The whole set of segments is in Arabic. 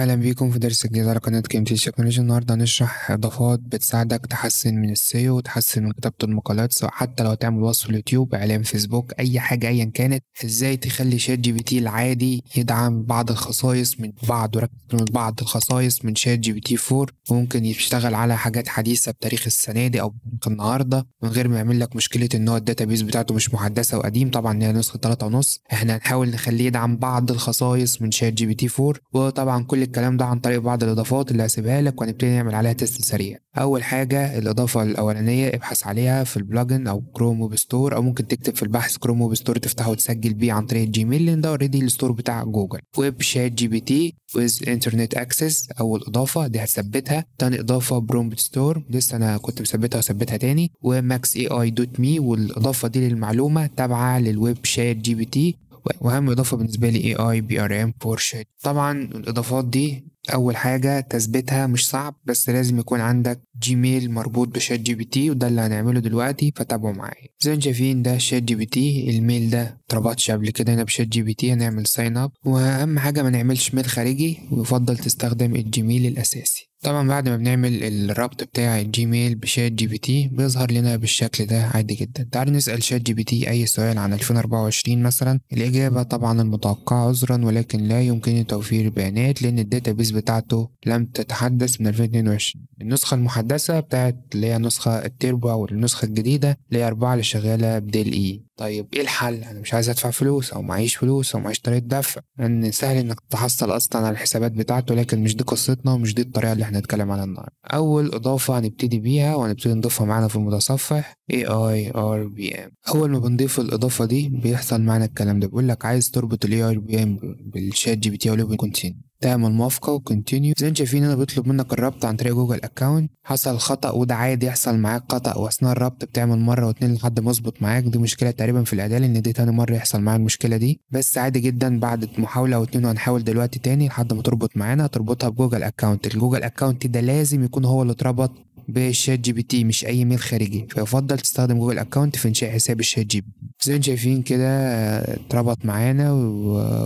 اهلا بيكم في درس جديد على قناه كيم تي تكنولوجي النهارده هنشرح اضافات بتساعدك تحسن من السيو وتحسن من كتابه المقالات سواء حتى لو هتعمل وصف اليوتيوب اعلان فيسبوك اي حاجه ايا كانت ازاي تخلي شات جي بي تي العادي يدعم بعض الخصائص من بعض من بعض الخصائص من شات جي بي تي 4 وممكن يشتغل على حاجات حديثه بتاريخ السنه دي او النهارده من غير ما يعمل لك مشكله ان هو الداتابيز بتاعته مش محدثه وقديم طبعا هي نسخه 3.5 احنا هنحاول نخليه يدعم بعض الخصائص من شات جي بي تي 4 وطبعا كل الكلام ده عن طريق بعض الاضافات اللي هسيبها لك وهنبتدي نعمل عليها تيست سريع اول حاجه الاضافه الاولانيه ابحث عليها في البلجن او كروم ويب ستور او ممكن تكتب في البحث كروم ويب ستور تفتحه وتسجل بيه عن طريق الجيميل لان ده اوريدي الستور بتاع جوجل ويب شات جي بي تي ويز انترنت اكسس اول اضافه دي هتثبتها تاني اضافه برومبت ستور لسه انا كنت مثبتها وثبتها تاني وماكس اي اي دوت مي والاضافه دي للمعلومه تابعه للويب شات جي بي تي واهم اضافه بالنسبه لي اي اي بي ار ام بورشيت طبعا الاضافات دي اول حاجه تثبيتها مش صعب بس لازم يكون عندك جيميل مربوط بشات جي بي تي وده اللي هنعمله دلوقتي فتابعوا معايا زي ما شايفين ده شات جي بي تي الميل ده اتربطش قبل كده هنا بشات جي بي تي هنعمل ساين اب واهم حاجه ما نعملش ميل خارجي ويفضل تستخدم الجيميل الاساسي طبعا بعد ما بنعمل الربط بتاع الجيميل بشات جي بي تي بيظهر لنا بالشكل ده عادي جدا تعالوا نسأل شات جي بي تي أي سؤال عن 2024 مثلا الإجابة طبعا المتوقعة عذرا ولكن لا يمكن توفير بيانات لأن الداتا بيس بتاعته لم تتحدث من 2022 النسخة المحدثة بتاعت اللي هي النسخة التربو أو النسخة الجديدة اللي هي اربعة اللي شغالة بديل إي طيب ايه الحل انا مش عايز ادفع فلوس او معيش فلوس او معيش طريقه دفع ان سهل انك تحصل اصلا على الحسابات بتاعته لكن مش دي قصتنا ومش دي الطريقه اللي احنا هنتكلم عنها النهارده اول اضافه هنبتدي بيها وهنبتدي نضيفها معانا في المتصفح اي اي ار بي ام اول ما بنضيف الاضافه دي بيحصل معانا الكلام ده بيقول لك عايز تربط الاي ار بي ام بالشات جي بي تي او لوبن كونتين تعمل موافقه وكونتينيو زي ما شايفين هنا بيطلب منك الربط عن طريق جوجل اكونت حصل خطا وده عادي يحصل معاك خطا واثناء الربط بتعمل مره واتنين لحد ما اظبط معاك دي مشكله تقريبا في الاعداد ان دي تاني مره يحصل معاك المشكله دي بس عادي جدا بعد محاوله او اتنين وهنحاول دلوقتي تاني لحد ما تربط معانا تربطها بجوجل اكونت الجوجل اكونت ده لازم يكون هو اللي اتربط بالشات جي بي تي مش اي ميل خارجي فيفضل تستخدم جوجل اكونت في انشاء حساب الشات جي بي تي زي ما شايفين كده اتربط معانا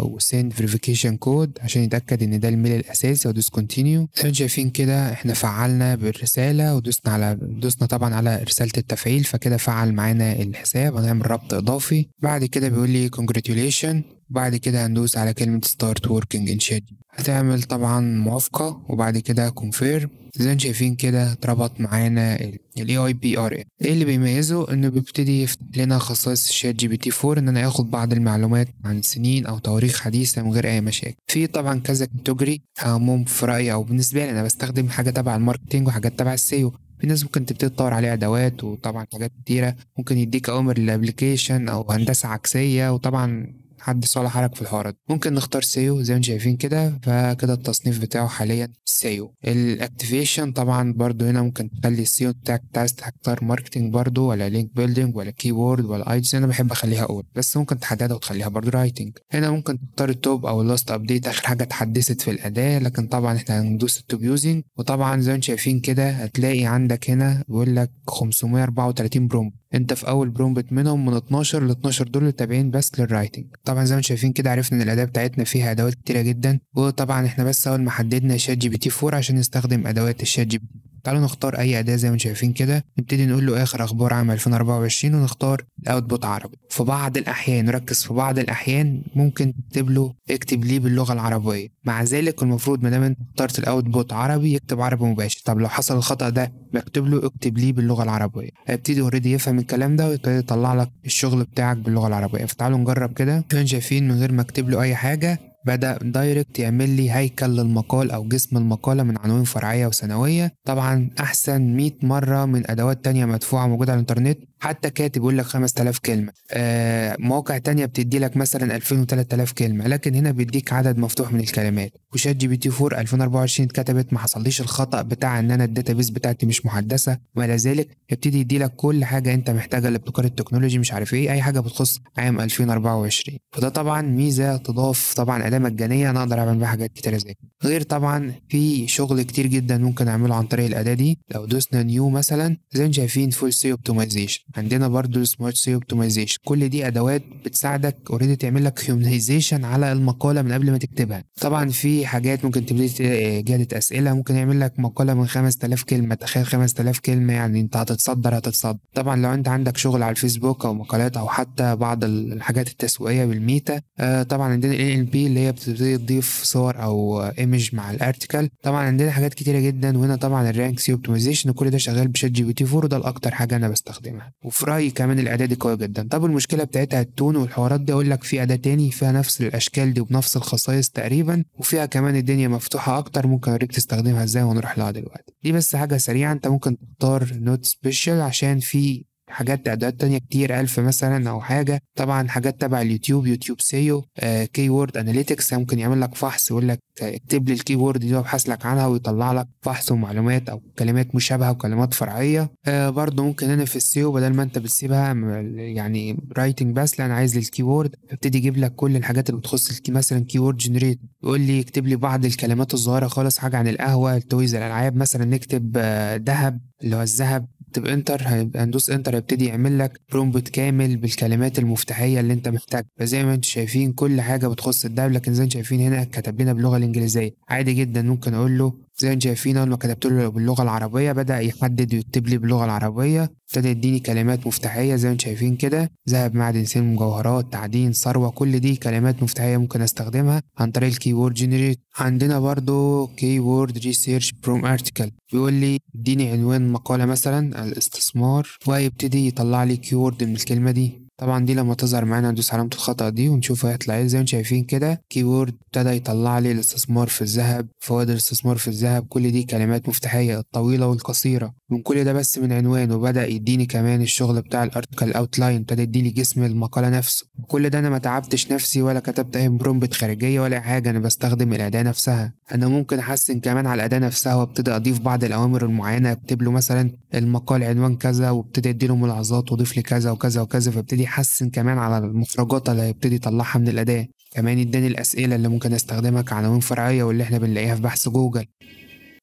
وسند فيريفيكيشن كود عشان يتاكد ان ده الميل الاساسي ودوس كونتينيو زي ما شايفين كده احنا فعلنا بالرساله ودوسنا على دوسنا طبعا على رساله التفعيل فكده فعل معانا الحساب هنعمل ربط اضافي بعد كده بيقول لي congratulation وبعد كده هندوس على كلمة ستارت working ان شات هتعمل طبعا موافقة وبعد كده كونفيرم زي ما شايفين كده اتربط معانا الاي اي بي ار ام ايه اللي بيميزه انه بيبتدي يفتح لنا خصائص شات جي بي تي 4 ان انا اخد بعض المعلومات عن سنين او تواريخ حديثه من غير اي مشاكل في طبعا كذا كاتيجوري ممكن في رايي او بالنسبه لي انا بستخدم حاجه تبع الماركتينج وحاجات تبع السيو في ناس ممكن تبتدي تطور عليه ادوات وطبعا حاجات كتيره ممكن يديك اوامر للابلكيشن او هندسه عكسيه وطبعا حد صالح لك في الحوار ده ممكن نختار سيو زي ما انتم شايفين كده فكده التصنيف بتاعه حاليا سيو الاكتيفيشن طبعا برضو هنا ممكن تخلي السيو بتاعك عايز تختار ماركتنج برضو ولا لينك بيلدينج ولا كيبورد ولا ايدز انا بحب اخليها اول بس ممكن تحددها وتخليها برضو رايتنج هنا ممكن تختار التوب او اللاست ابديت اخر حاجه اتحدثت في الاداه لكن طبعا احنا هندوس التوب يوزنج وطبعا زي ما انتم شايفين كده هتلاقي عندك هنا بيقول لك 534 برومبت انت في اول برومبت منهم من 12 ل 12 دول تابعين بس للرايتنج طبعا زي ما انتم شايفين كده عرفنا ان الاداه بتاعتنا فيها ادوات كتيره جدا وطبعا احنا بس اول ما حددنا شات جي بي تي 4 عشان نستخدم ادوات الشات جي بي تي تعالوا نختار اي اداه زي ما انتم شايفين كده نبتدي نقول له اخر اخبار عام 2024 ونختار الاوتبوت عربي في بعض الاحيان ركز في بعض الاحيان ممكن تكتب له اكتب ليه باللغه العربيه مع ذلك المفروض ما دام انت اخترت الاوتبوت عربي يكتب عربي مباشر طب لو حصل الخطا ده بكتب له اكتب ليه باللغه العربيه هيبتدي اوريدي يفهم الكلام ده ويبتدي يطلع لك الشغل بتاعك باللغه العربيه فتعالوا نجرب كده شايفين من غير ما اكتب له اي حاجه بدأ دايركت يعمل لي هيكل للمقال أو جسم المقالة من عناوين فرعية وسنوية طبعا أحسن 100 مرة من أدوات تانية مدفوعة موجودة على الإنترنت حتى كاتب يقول لك 5000 كلمه آه مواقع تانية بتدي لك مثلا 2000 و3000 كلمه لكن هنا بيديك عدد مفتوح من الكلمات وشات جي بي تي 4 2024 اتكتبت ما حصلليش الخطا بتاع ان انا الداتابيس بتاعتي مش محدثه ولا ذلك يبتدي يدي لك كل حاجه انت محتاجها لابتكار التكنولوجي مش عارف ايه اي حاجه بتخص عام 2024 فده طبعا ميزه تضاف طبعا اداه مجانيه انا اقدر اعمل بيها حاجات كتيره زي كده غير طبعا في شغل كتير جدا ممكن اعمله عن طريق الاداه دي لو دوسنا نيو مثلا زي ما شايفين فول سي اوبتمايزيشن عندنا برضو سمارت سي اوبتمايزيشن كل دي ادوات بتساعدك اوريدي تعمل لك هيومنايزيشن على المقاله من قبل ما تكتبها طبعا في حاجات ممكن تبتدي جاده اسئله ممكن يعمل لك مقاله من 5000 كلمه تخيل 5000 كلمه يعني انت هتتصدر هتتصدر طبعا لو انت عندك شغل على الفيسبوك او مقالات او حتى بعض الحاجات التسويقيه بالميتا آه طبعا عندنا ال ان بي اللي هي بتبتدي تضيف صور او ايمج مع الارتكل طبعا عندنا حاجات كتيره جدا وهنا طبعا الرانك سي اوبتمايزيشن وكل ده شغال بشات جي بي تي 4 وده الاكتر حاجه انا بستخدمها وفي رأيي كمان الإعداد دي قوية جدا طب المشكلة بتاعتها التون والحوارات دي أقول لك في أداة تاني فيها نفس الأشكال دي وبنفس الخصائص تقريبا وفيها كمان الدنيا مفتوحة أكتر ممكن أوريك تستخدمها إزاي ونروح لها دلوقتي دي بس حاجة سريعة أنت ممكن تختار نوت سبيشال عشان في حاجات اعدادات تانية كتير الف مثلا او حاجه طبعا حاجات تبع اليوتيوب يوتيوب سيو آه كي وورد اناليتكس ممكن يعمل لك فحص يقول لك آه، اكتب لي الكي وورد دي وابحث لك عنها ويطلع لك فحص ومعلومات او كلمات مشابهه وكلمات فرعيه آه برضه ممكن انا في السيو بدل ما انت بتسيبها يعني رايتنج بس لا انا عايز للكي وورد ابتدي اجيب لك كل الحاجات اللي بتخص الكي مثلا كي وورد جنريت يقول لي اكتب لي بعض الكلمات الصغيره خالص حاجه عن القهوه التويز الالعاب مثلا نكتب ذهب آه، اللي هو الذهب تكتب انتر هيبقى هندوس انتر هيبتدي يعمل لك برومبت كامل بالكلمات المفتاحيه اللي انت محتاجها فزي ما انتم شايفين كل حاجه بتخص الدهب لكن زي ما انتم شايفين هنا كتب لنا باللغه الانجليزيه عادي جدا ممكن اقول له زي ما شايفين اول ما كتبت له باللغه العربيه بدا يحدد ويكتب لي باللغه العربيه ابتدى يديني كلمات مفتاحيه زي ما شايفين كده ذهب معدن سلم مجوهرات تعدين ثروه كل دي كلمات مفتاحيه ممكن استخدمها عن طريق وورد جنريت عندنا برضو وورد ريسيرش بروم ارتكل بيقول لي اديني عنوان مقاله مثلا الاستثمار وهيبتدي يطلع لي وورد من الكلمه دي طبعا دي لما تظهر معانا ندوس علامة الخطأ دي ونشوف هيطلع ايه زي ما شايفين كده كيبورد ابتدى يطلع لي الاستثمار في الذهب فوائد الاستثمار في الذهب كل دي كلمات مفتاحية الطويلة والقصيرة من كل ده بس من عنوان وبدا يديني كمان الشغل بتاع الارتكل اوتلاين ابتدى يديني جسم المقاله نفسه كل ده انا ما تعبتش نفسي ولا كتبت اي برومبت خارجيه ولا حاجه انا بستخدم الاداه نفسها انا ممكن احسن كمان على الاداه نفسها وابتدي اضيف بعض الاوامر المعينه اكتب له مثلا المقال عنوان كذا وابتدي اديله ملاحظات واضيف لي كذا وكذا وكذا فابتدي احسن كمان على المخرجات اللي هيبتدي يطلعها من الاداه كمان اداني الاسئله اللي ممكن استخدمها كعناوين فرعيه واللي احنا بنلاقيها في بحث جوجل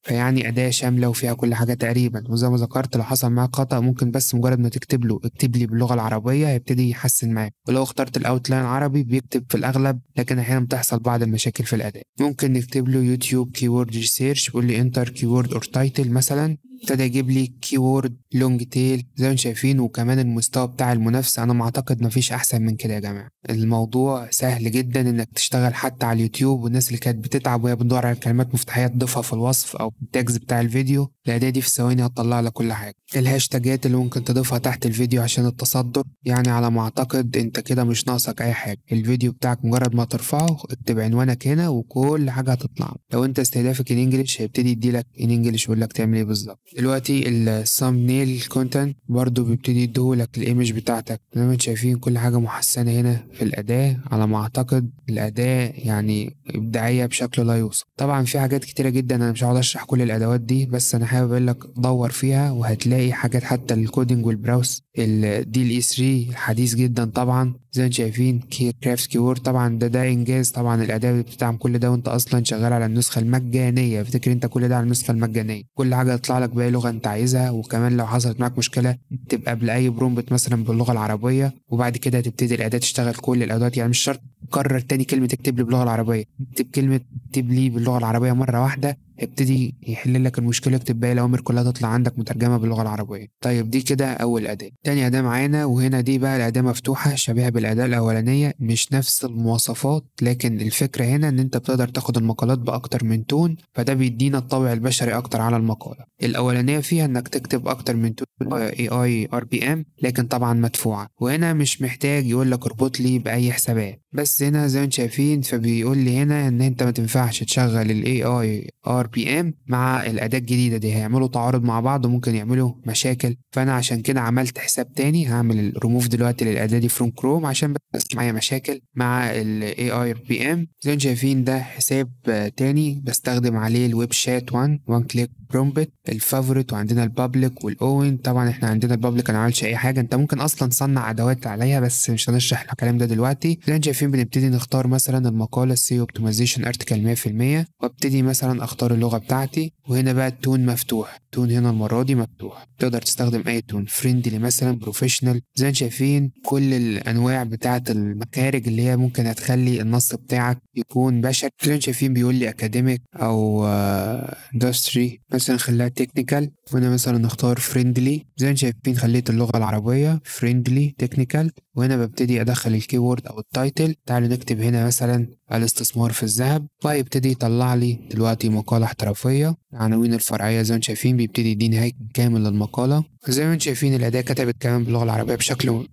فيعني أداة شاملة وفيها كل حاجة تقريبا وزي ما ذكرت لو حصل معاك خطأ ممكن بس مجرد ما تكتب له اكتب لي باللغة العربية هيبتدي يحسن معاك ولو اخترت الأوتلاين عربي بيكتب في الأغلب لكن أحيانا بتحصل بعض المشاكل في الأداء ممكن نكتب له يوتيوب كيورد سيرش بيقول لي انتر كيورد اور تايتل مثلا ابتدى يجيب لي كيورد لونج تيل زي ما شايفين وكمان المستوى بتاع المنافسه انا ما اعتقد ما فيش احسن من كده يا جماعه الموضوع سهل جدا انك تشتغل حتى على اليوتيوب والناس اللي كانت بتتعب وهي بتدور على كلمات مفتاحيه تضيفها في الوصف او التاجز بتاع الفيديو الاداه دي في ثواني هتطلع لك كل حاجه الهاشتاجات اللي ممكن تضيفها تحت الفيديو عشان التصدر يعني على ما اعتقد انت كده مش ناقصك اي حاجه الفيديو بتاعك مجرد ما ترفعه اكتب عنوانك هنا وكل حاجه هتطلع لو انت استهدافك الانجليش هيبتدي يديلك الإنجليش انجليش لك تعمل ايه بالظبط دلوقتي نيل كونتنت برضو بيبتدي يديهولك الايمج بتاعتك زي ما انتم شايفين كل حاجه محسنه هنا في الاداه على ما اعتقد الاداه يعني ابداعيه بشكل لا يوصف طبعا في حاجات كتيره جدا انا مش هقعد اشرح كل الادوات دي بس انا حابب اقول لك دور فيها وهتلاقي حاجات حتى الكودنج والبراوس الدي ال اي 3 الحديث جدا طبعا زي ما شايفين كرافت كيبورد طبعا ده ده انجاز طبعا الاداه اللي بتدعم كل ده وانت اصلا شغال على النسخه المجانيه افتكر انت كل ده على النسخه المجانيه كل حاجه تطلع لك باي لغه انت عايزها وكمان لو حصلت معاك مشكله تبقى اي برومبت مثلا باللغه العربيه وبعد كده تبتدي الاداه تشتغل كل الادوات يعني مش شرط كرر تاني كلمة اكتب لي باللغة العربية اكتب كلمة اكتب لي باللغة العربية مرة واحدة ابتدي يحل لك المشكلة اكتب باقي الأوامر كلها تطلع عندك مترجمة باللغة العربية طيب دي كده أول أداة تاني أداة معانا وهنا دي بقى الأداة مفتوحة شبيهة بالأداة الأولانية مش نفس المواصفات لكن الفكرة هنا إن أنت بتقدر تاخد المقالات بأكتر من تون فده بيدينا الطابع البشري أكتر على المقالة الأولانية فيها إنك تكتب أكتر من تون اي اي ار بي ام لكن طبعا مدفوعة وهنا مش محتاج يقول لك اربط لي بأي حسابات بس هنا زي ما انتم شايفين فبيقول لي هنا ان انت ما تنفعش تشغل الاي اي ار بي ام مع الاداه الجديده دي هيعملوا تعارض مع بعض وممكن يعملوا مشاكل فانا عشان كده عملت حساب تاني هعمل الريموف دلوقتي للاداه دي فروم كروم عشان بس معايا مشاكل مع الاي اي ار بي ام زي ما انتم شايفين ده حساب تاني بستخدم عليه الويب شات 1 1 كليك البرومبت الفافوريت وعندنا البابليك والاون طبعا احنا عندنا البابليك انا عملتش اي حاجه انت ممكن اصلا تصنع ادوات عليها بس مش هنشرح الكلام ده دلوقتي زي شايفين بنبتدي نختار مثلا المقاله السي اوبتمايزيشن ارتكل 100% وابتدي مثلا اختار اللغه بتاعتي وهنا بقى التون مفتوح التون هنا المره دي مفتوح تقدر تستخدم اي تون فريندلي مثلا بروفيشنال زي ما شايفين كل الانواع بتاعه المخارج اللي هي ممكن هتخلي النص بتاعك يكون بشر زي ما شايفين بيقول لي اكاديميك او اندستري آه، uh, مثلا خليها تكنيكال وهنا مثلا نختار فريندلي زي ما شايفين خليت اللغه العربيه فريندلي تكنيكال وهنا ببتدي ادخل الكيورد او التايتل تعالوا نكتب هنا مثلا الاستثمار في الذهب وهيبتدي طيب، يطلع لي دلوقتي مقاله احترافيه العناوين الفرعيه زي ما شايفين بيبتدي يديني هيكل كامل للمقاله زي ما شايفين الاداه كتبت كمان باللغه العربيه بشكل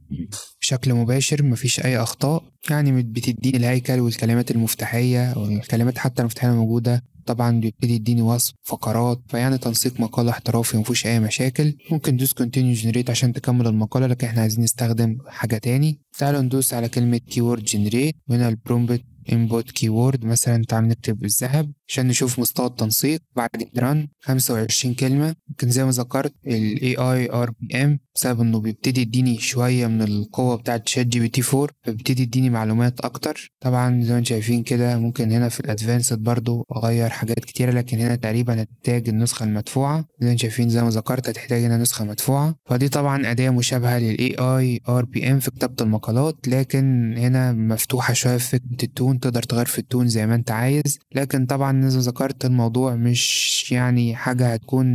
بشكل مباشر مفيش اي اخطاء يعني بتديني الهيكل والكلمات المفتاحيه والكلمات حتى المفتاحيه موجوده طبعا بيبتدي يديني وصف فقرات فيعني تنسيق مقاله احترافي مفيهوش اي مشاكل ممكن دوس كونتينيو جنريت عشان تكمل المقاله لكن احنا عايزين نستخدم حاجه تاني تعالوا ندوس على كلمه كيورد جنريت وهنا البرومبت انبوت كيورد مثلا تعال نكتب الذهب عشان نشوف مستوى التنسيق بعد الران 25 كلمة ممكن زي ما ذكرت ال AI RPM بسبب انه بيبتدي يديني شوية من القوة بتاعة شات جي بي تي 4 فبيبتدي يديني معلومات اكتر طبعا زي ما انتم شايفين كده ممكن هنا في الادفانسد برضو اغير حاجات كتيرة لكن هنا تقريبا هتحتاج النسخة المدفوعة زي ما انتم شايفين زي ما ذكرت هتحتاج هنا نسخة مدفوعة فدي طبعا أداة مشابهة لل AI RPM في كتابة المقالات لكن هنا مفتوحة شوية في فكرة التون تقدر تغير في التون زي ما انت عايز لكن طبعا زي ما ذكرت الموضوع مش يعني حاجة هتكون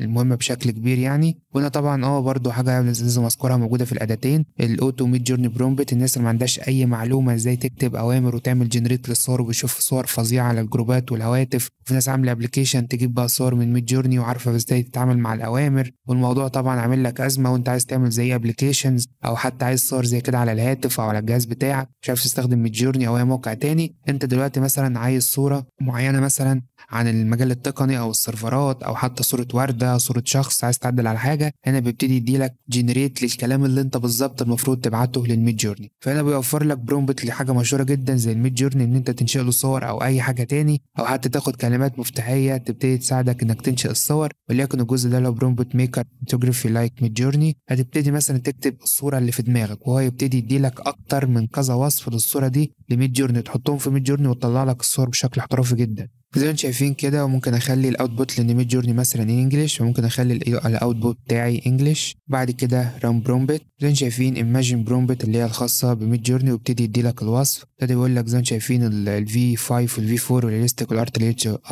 المهمة بشكل كبير يعني وهنا طبعا اه برضو حاجة لازم اذكرها موجودة في الاداتين الاوتو ميد جورني برومبت الناس اللي ما عندهاش اي معلومة ازاي تكتب اوامر وتعمل جنريت للصور وبيشوف صور فظيعة على الجروبات والهواتف وفي ناس عاملة ابلكيشن تجيب بقى صور من ميد جورني وعارفة ازاي تتعامل مع الاوامر والموضوع طبعا عامل لك ازمة وانت عايز تعمل زي ابلكيشنز او حتى عايز صور زي كده على الهاتف او على الجهاز بتاعك مش عارف تستخدم ميد جورني او اي موقع تاني انت دلوقتي مثلا عايز صوره معينه مثلا عن المجال التقني او السيرفرات او حتى صوره ورده صوره شخص عايز تعدل على حاجه هنا بيبتدي يديلك جنريت للكلام اللي انت بالظبط المفروض تبعته للميد جورني فهنا بيوفر لك برومبت لحاجه مشهوره جدا زي الميد جورني ان انت تنشئ له صور او اي حاجه تاني او حتى تاخد كلمات مفتاحيه تبتدي تساعدك انك تنشئ الصور وليكن الجزء ده لو برومبت ميكر فوتوغرافي لايك ميد جورني هتبتدي مثلا تكتب الصوره اللي في دماغك وهو يبتدي يديلك اكتر من كذا وصف للصوره دي لميد جورني تحطهم في ميد جورني وتطلع لك الصور بشكل احترافي جدا زي ما انتم شايفين كده وممكن اخلي الاوتبوت للميد جورني مثلا انجلش وممكن اخلي الاوتبوت بتاعي انجلش بعد كده رام برومبت زين شايفين ايماجين برومبت اللي هي الخاصه بميد جورني وابتدي يديلك الوصف ابتدى يقول لك زين شايفين v 5 v 4 والريستيك والارت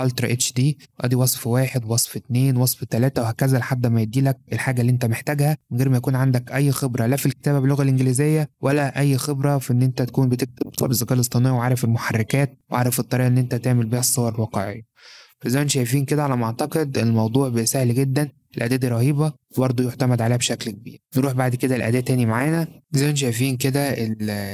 الترا اتش دي ادي وصف واحد وصف اتنين وصف تلاته وهكذا لحد ما يديلك الحاجه اللي انت محتاجها من غير ما يكون عندك اي خبره لا في الكتابه باللغه الانجليزيه ولا اي خبره في ان انت تكون بتكتب صور بالذكاء الاصطناعي وعارف المحركات وعارف الطريقه اللي انت تعمل بيها الصور الواقعيه فزي ما شايفين كده على ما اعتقد الموضوع بيبقى سهل جدا الأداة دي رهيبة برضه يعتمد عليها بشكل كبير نروح بعد كده لأداة تاني معانا زي ما انتم شايفين كده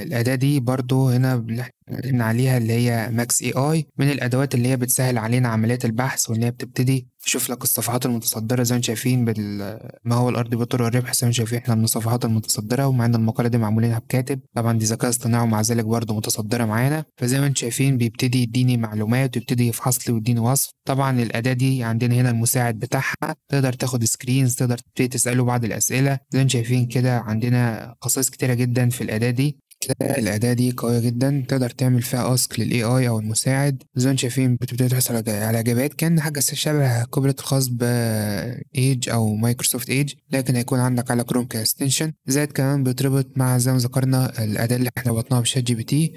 الأداة دي برضه هنا اتكلمنا عليها اللي هي ماكس اي اي من الأدوات اللي هي بتسهل علينا عمليات البحث وإن هي بتبتدي تشوف لك الصفحات المتصدرة زي ما انتم شايفين بال ما هو الأرض بطرق الربح زي ما انتم شايفين احنا من الصفحات المتصدرة ومع ان المقالة دي معمولينها بكاتب طبعا دي ذكاء اصطناعي ومع ذلك برضه متصدرة معانا فزي ما انتم شايفين بيبتدي يديني معلومات ويبتدي يفحص لي ويديني وصف طبعا الأداة دي عندنا هنا المساعد بتاعها تقدر تاخد سكرينز تقدر تبتدي تسأله بعض الأسئلة زي ما شايفين كده عندنا خصائص كتيرة جدا في الأداة دي الأداة دي قوية جدا تقدر تعمل فيها أسك للإي آي أو المساعد زي ما شايفين بتبتدي تحصل على إجابات كان حاجة شبه كوبريت الخاص بإيدج أو مايكروسوفت إيدج لكن هيكون عندك على كروم كاستنشن زائد كمان بيتربط مع زي ما ذكرنا الأداة اللي احنا ربطناها بشات جي بي تي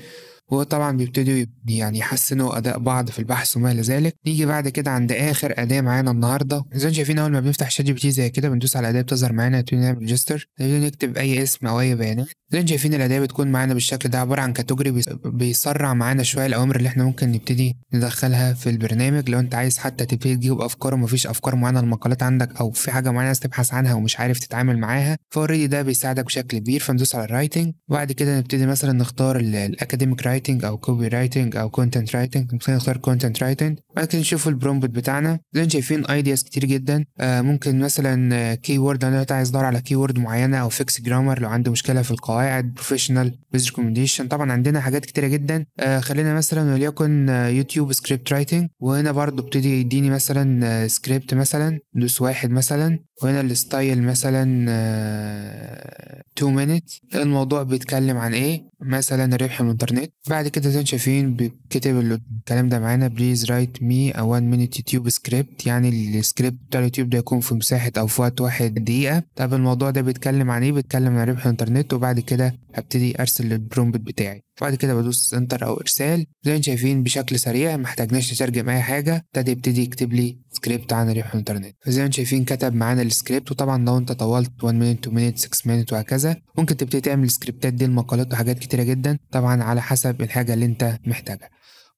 وطبعا بيبتدوا يعني يحسنوا اداء بعض في البحث وما الى ذلك نيجي بعد كده عند اخر اداه معانا النهارده زي ما شايفين اول ما بنفتح شات جي بي تي زي كده بندوس على الاداه بتظهر معانا نعمل ريجستر طيب، نكتب اي اسم او اي بيانات زي ما شايفين الاداه بتكون معانا بالشكل ده عباره عن كاتوجري بيسرع معانا شويه الاوامر اللي احنا ممكن نبتدي ندخلها في البرنامج لو انت عايز حتى تبتدي تجيب افكار ومفيش افكار معينه المقالات عندك او في حاجه معينه عايز تبحث عنها ومش عارف تتعامل معاها فاوريدي ده بيساعدك بشكل كبير فندوس على الرايتنج وبعد كده نبتدي مثلا نختار الاكاديميك رايتنج او كوبي رايتنج او كونتنت رايتنج ممكن نختار كونتنت رايتنج بعد كده نشوف البرومبت بتاعنا زي ما شايفين ايدياز كتير جدا آه ممكن مثلا كي وورد لو انا عايز ادور على كي وورد معينه او فيكس جرامر لو عنده مشكله في القواعد بروفيشنال بيز ريكومنديشن طبعا عندنا حاجات كتيره جدا آه خلينا مثلا وليكن يوتيوب سكريبت رايتنج وهنا برضه ابتدي يديني مثلا سكريبت آه، مثلا دوس واحد مثلا وهنا الستايل مثلا 2 آه، مينيت الموضوع بيتكلم عن ايه مثلا ربح من الانترنت بعد كده زي شايفين كتب الكلام ده معانا بليز رايت مي ا 1 مينيت يوتيوب سكريبت يعني السكريبت بتاع اليوتيوب ده يكون في مساحه او في وقت واحد دقيقه طب الموضوع ده بيتكلم عن ايه بيتكلم عن ربح الانترنت وبعد كده هبتدي ارسل البرومبت بتاعي بعد كده بدوس انتر او ارسال زي ما انتم شايفين بشكل سريع محتاجناش نترجم اي حاجه ابتدى يبتدي يكتب لي سكريبت عن ريح الانترنت زي ما انتم شايفين كتب معانا السكريبت وطبعا لو انت طولت 1 مينت 2 مينت 6 مينت وهكذا ممكن تبتدي تعمل السكريبتات دي المقالات وحاجات كتيره جدا طبعا على حسب الحاجه اللي انت محتاجها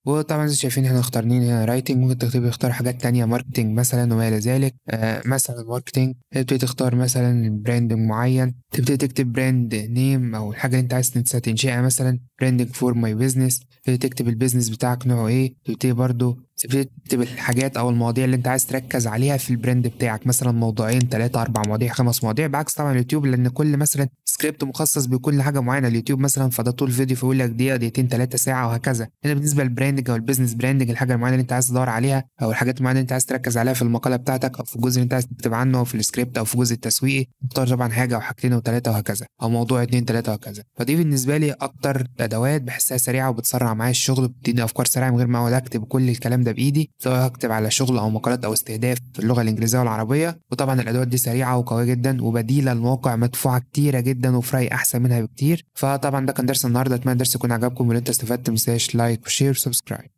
وطبعا زي شايفين احنا اختارين هنا رايتنج ممكن تكتب اختار حاجات تانية ماركتنج مثلا وما الى ذلك آه مثلا ماركتنج تبتدي تختار مثلا براند معين تبتدي تكتب براند نيم او الحاجه اللي انت عايز تنشئها مثلا براندنج فور ماي بزنس تبتدي تكتب البيزنس بتاعك نوعه ايه تبتدي برضو تبتدي تكتب الحاجات او المواضيع اللي انت عايز تركز عليها في البراند بتاعك مثلا موضوعين ثلاثه اربع مواضيع خمس مواضيع بعكس طبعا اليوتيوب لان كل مثلا سكريبت مخصص بكل حاجه معينه اليوتيوب مثلا فده طول فيديو فيقول لك دقيقه دقيقتين ثلاثه ساعه وهكذا هنا بالنسبه للبراندنج او البيزنس براندنج الحاجه المعينه اللي انت عايز تدور عليها او الحاجات المعينه اللي انت عايز تركز عليها في المقاله بتاعتك او في الجزء اللي انت عايز تكتب عنه في السكريبت او في الجزء التسويقي تختار طبعا حاجه او حاجتين وثلاثه وهكذا او موضوع اثنين ثلاثه وهكذا فدي بالنسبه لي اكتر ادوات بحسها سريعه وبتسرع معايا الشغل وبتديني افكار سريعه من غير ما اقعد اكتب كل الكلام ده بايدي سواء اكتب على شغل او مقالات او استهداف في اللغه الانجليزيه والعربيه وطبعا الادوات دي سريعه وقويه جدا وبديله لمواقع مدفوعه كتيره جدا وفري احسن منها بكتير فطبعا ده كان درس النهارده اتمنى الدرس يكون عجبكم ولو انت استفدت ما لايك وشير وسبسكرايب